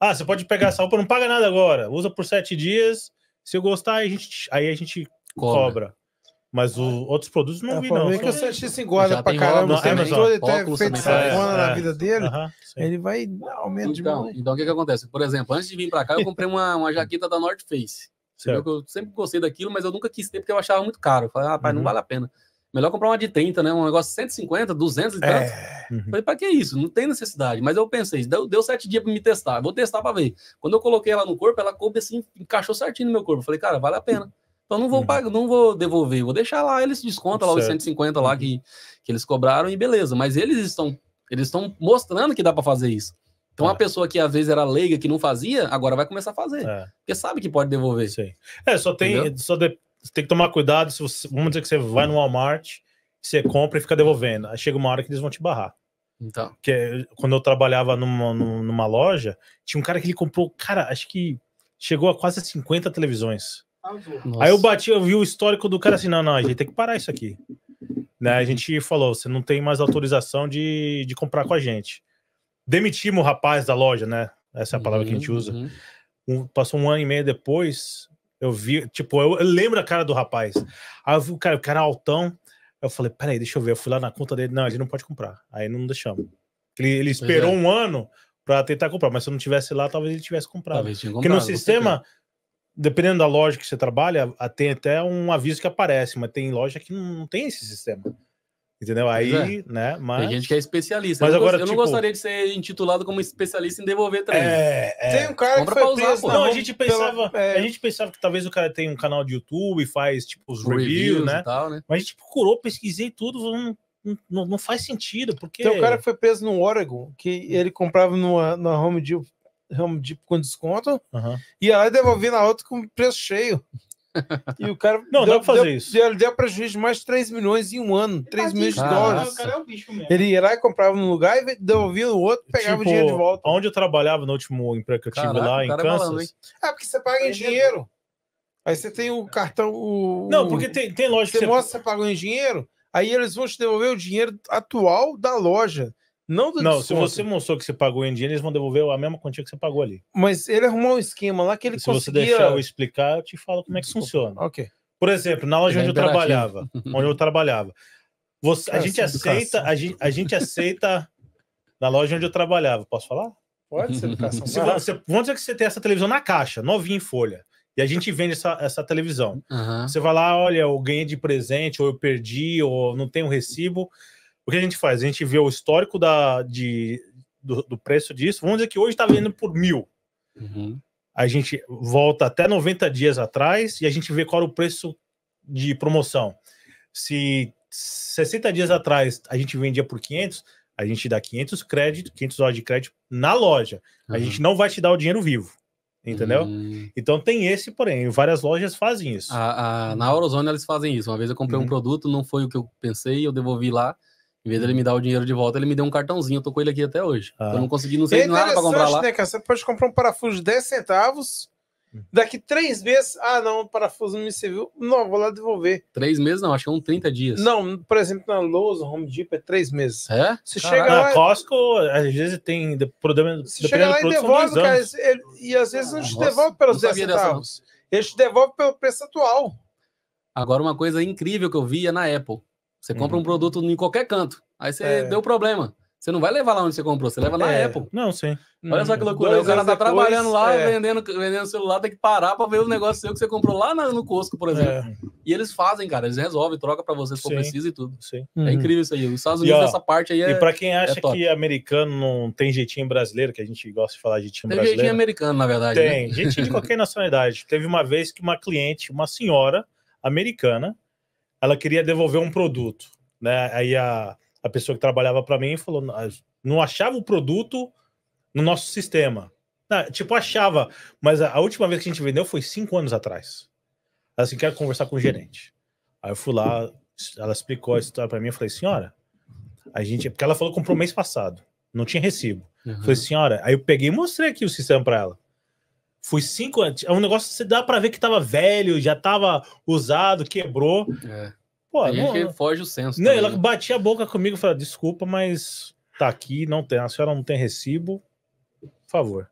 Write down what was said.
Ah, você pode pegar essa roupa, não paga nada agora. Usa por sete dias. Se eu gostar, a gente, aí a gente cobra. cobra. Mas os outros produtos não é, vi, não. que o Santista engorda guarda pra caramba. ele feito na vida dele. Uh -huh, ele vai aumentar. então, demais. Então, o que que acontece? Por exemplo, antes de vir pra cá, eu comprei uma, uma jaqueta da North Face. Você viu que eu sempre gostei daquilo, mas eu nunca quis ter porque eu achava muito caro. Eu falei, ah, rapaz, uhum. não vale a pena. Melhor comprar uma de 30, né? Um negócio de 150, 200 e é. tanto. Uhum. Falei, pra que isso? Não tem necessidade. Mas eu pensei, deu, deu sete dias pra me testar. Vou testar pra ver. Quando eu coloquei ela no corpo, ela coube assim, encaixou certinho no meu corpo. falei, cara, vale a pena. Então não vou uhum. pagar, não vou devolver, vou deixar lá, eles desconta lá os 150 lá que, uhum. que eles cobraram e beleza. Mas eles estão eles estão mostrando que dá para fazer isso. Então, é. a tá. pessoa que às vezes era leiga, que não fazia, agora vai começar a fazer. É. Porque sabe que pode devolver. Sim. É, só tem. Só de, você tem que tomar cuidado se você, vamos dizer que você vai no Walmart, você compra e fica devolvendo. Aí chega uma hora que eles vão te barrar. Então. É, quando eu trabalhava numa, numa loja, tinha um cara que ele comprou, cara, acho que chegou a quase 50 televisões. Nossa. Aí eu bati, eu vi o histórico do cara assim, não, não, a gente tem que parar isso aqui. Né, a gente falou, você não tem mais autorização de, de comprar com a gente. Demitimos o rapaz da loja, né? Essa é a palavra uhum, que a gente uhum, usa. Uhum. Um, passou um ano e meio depois, eu vi, tipo, eu, lembro a cara do rapaz. Aí eu vi o cara, o cara é altão. Eu falei, peraí, deixa eu ver. Eu fui lá na conta dele. Não, ele não pode comprar. Aí não deixamos. Ele, ele esperou é. um ano para tentar comprar, mas se eu não tivesse lá, talvez ele tivesse comprado. Talvez comprado Porque no sistema, dependendo da loja que você trabalha, tem até um aviso que aparece, mas tem loja que não, não tem esse sistema. Entendeu? Aí, é. né? Mas... Tem gente que é especialista. Mas eu, não agora, tipo... eu não tipo gostaria de ser intitulado como especialista em devolver também. É, é... Tem um cara Compra que foi usar, Não, a gente, pensava, pela... É. a gente pensava que talvez o cara tem um canal de YouTube e faz, tipo, os reviews, reviews né? Tal, né? Mas a gente procurou, tipo, pesquisei tudo, não, não, não, faz sentido, porque... Tem um cara que foi preso no Oregon, que ele comprava numa, numa Home Depot, Home Depot com desconto, e aí devolvia na outra com preço cheio. E o cara. Não, deu, dá pra fazer deu, isso. Deu, deu prejuízo de mais de 3 milhões em um ano. 3 milhões de né? dólares. o cara é um bicho mesmo. Ele ia lá e comprava num lugar e devolvia no outro, pegava tipo, o dinheiro de volta. Onde eu trabalhava no último emprego que eu tive lá em é Kansas. É, malandro, porque você paga em é dinheiro. Aí você tem o cartão. O, não, porque tem, tem loja você que você. mostra que você pagou em dinheiro, aí eles vão te devolver o dinheiro atual da loja. Não, não se você mostrou que você pagou em dinheiro, eles vão devolver a mesma quantia que você pagou ali. Mas ele arrumou um esquema lá que ele se conseguia... Se você deixar eu explicar, eu te falo como é que funciona. Ok. Por exemplo, na loja onde é eu trabalhava, onde eu trabalhava, você, a gente é aceita, a gente, a gente aceita na loja onde eu trabalhava. Posso falar? Pode é ser educação. Se você, vamos dizer que você tem essa televisão na caixa, novinha em folha, e a gente vende essa, essa televisão. Uhum. Você vai lá, olha, eu ganhei de presente, ou eu perdi, ou não tenho um recibo o que a gente faz? A gente vê o histórico da, de, do, do preço disso. Vamos dizer que hoje está vendendo por mil. Uhum. A gente volta até 90 dias atrás e a gente vê qual era o preço de promoção. Se 60 dias atrás a gente vendia por 500, a gente dá 500 créditos, 500 horas de crédito na loja. Uhum. A gente não vai te dar o dinheiro vivo. Entendeu? Hum. Então tem esse, porém, várias lojas fazem isso. A, a, na Eurozone eles fazem isso. Uma vez eu comprei uhum. um produto, não foi o que eu pensei, eu devolvi lá. Em vez dele me dar o dinheiro de volta, ele me deu um cartãozinho. Eu tô com ele aqui até hoje. Ah. Eu não consegui, não sei é nada pra comprar lá. Né, cara? Você pode comprar um parafuso de 10 centavos. Hum. Daqui três meses, ah, não, o parafuso não me serviu. Não, vou lá devolver. Três meses não, acho que é um 30 dias. Não, por exemplo, na Lowe's, Home Depot é três meses. É? Se chega lá. Na Costco, às vezes tem problema. Se chega lá e devolve, cara. Ele, e às vezes ah, não te nossa, devolve pelos 10 centavos. Dessa, Ele te devolve pelo preço atual. Agora, uma coisa incrível que eu via na Apple. Você compra uhum. um produto em qualquer canto. Aí você é. deu problema. Você não vai levar lá onde você comprou, você leva na é. Apple. Não, sim. Olha só que uhum. loucura. Dois o cara tá depois, trabalhando lá, é. vendendo, vendendo celular, tem que parar para ver o negócio seu que você comprou lá no, Costco, por exemplo. É. E eles fazem, cara, eles resolvem, troca para você se for preciso e tudo. Sim. É uhum. incrível isso aí. Os Estados Unidos, e, ó, essa parte aí é. E para quem é acha que americano não tem jeitinho brasileiro, que a gente gosta de falar jeitinho tem brasileiro. Tem jeitinho americano, na verdade. Né? Tem, né? jeitinho de qualquer nacionalidade. Teve uma vez que uma cliente, uma senhora americana, ela queria devolver um produto, né? Aí a, a pessoa que trabalhava para mim falou, não achava o produto no nosso sistema. Não, ah, tipo, achava, mas a, a, última vez que a gente vendeu foi cinco anos atrás. assim, quero conversar com o gerente. Aí eu fui lá, ela explicou a história para mim, eu falei, senhora, a gente, porque ela falou que comprou mês passado, não tinha recibo. Uhum. falei, senhora, aí eu peguei e mostrei aqui o sistema para ela. Foi cinco. anos. É um negócio que você dá para ver que tava velho, já tava usado, quebrou. É. Pô, não, que foge o senso. Não, ela né? batia a boca comigo e falava: desculpa, mas tá aqui, não tem. A senhora não tem recibo. Por favor.